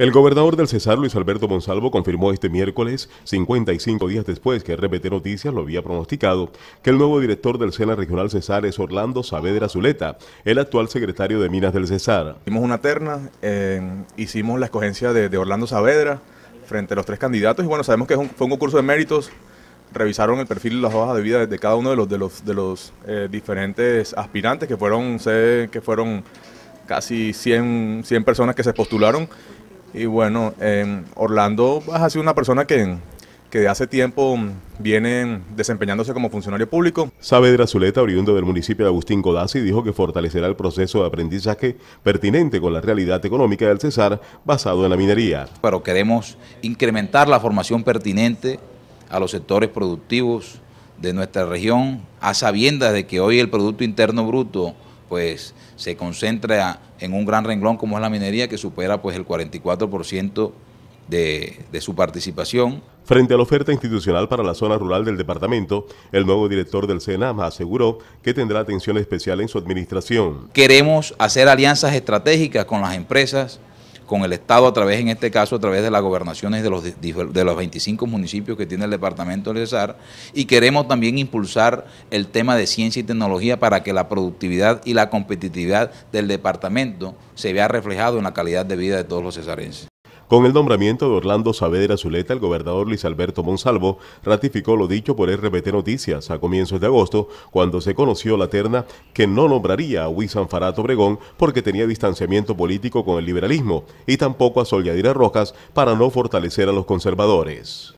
El gobernador del Cesar, Luis Alberto Monsalvo, confirmó este miércoles, 55 días después que RPT Noticias lo había pronosticado, que el nuevo director del SENA Regional Cesar es Orlando Saavedra Zuleta, el actual secretario de Minas del Cesar. Hicimos una terna, eh, hicimos la escogencia de, Orlando Saavedra frente a los tres candidatos y bueno, sabemos que fue un concurso de méritos, revisaron el perfil y las hojas de vida de cada uno de los, de los, eh, diferentes aspirantes que fueron, que fueron casi 100, 100 personas que se postularon y bueno, em, Orlando Orlando a sido una persona que, que de hace tiempo viene desempeñándose como funcionario público. Saavedra Zuleta, oriundo del municipio de Agustín Codazzi, dijo que fortalecerá el proceso de aprendizaje pertinente con la realidad económica del Cesar basado en la minería. Pero queremos incrementar la formación pertinente a los sectores productivos de nuestra región, a sabiendas de que hoy el Producto Interno Bruto pues se concentra en un gran renglón como es la minería que supera pues el 44% de, de, su participación. Frente a la oferta institucional para la zona rural del departamento, el nuevo director del CENAMA aseguró que tendrá atención especial en su administración. Queremos hacer alianzas estratégicas con las empresas con el Estado a través, en este caso, a través de las gobernaciones de los, de los 25 municipios que tiene el departamento del Cesar y queremos también impulsar el tema de ciencia y tecnología para que la productividad y la competitividad del departamento se vea reflejado en la calidad de vida de todos los cesarenses. Con el nombramiento de Orlando Saavedra Zuleta, el gobernador Luis Alberto Monsalvo ratificó lo dicho por RPT Noticias a comienzos de agosto, cuando se conoció la terna que no nombraría a Wissan Farato Obregón porque tenía distanciamiento político con el liberalismo y tampoco a Sol Yadira Rojas para no fortalecer a los conservadores.